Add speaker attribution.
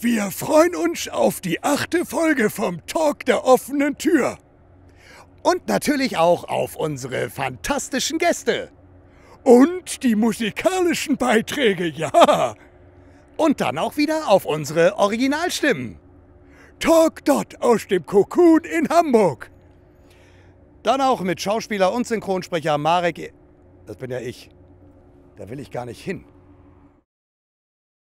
Speaker 1: Wir freuen uns auf die achte Folge vom Talk der offenen Tür. Und natürlich auch auf unsere fantastischen Gäste. Und die musikalischen Beiträge, ja. Und dann auch wieder auf unsere Originalstimmen. Talk dort aus dem Cocoon in Hamburg. Dann auch mit Schauspieler und Synchronsprecher Marek. E- das bin ja ich. Da will ich gar nicht hin.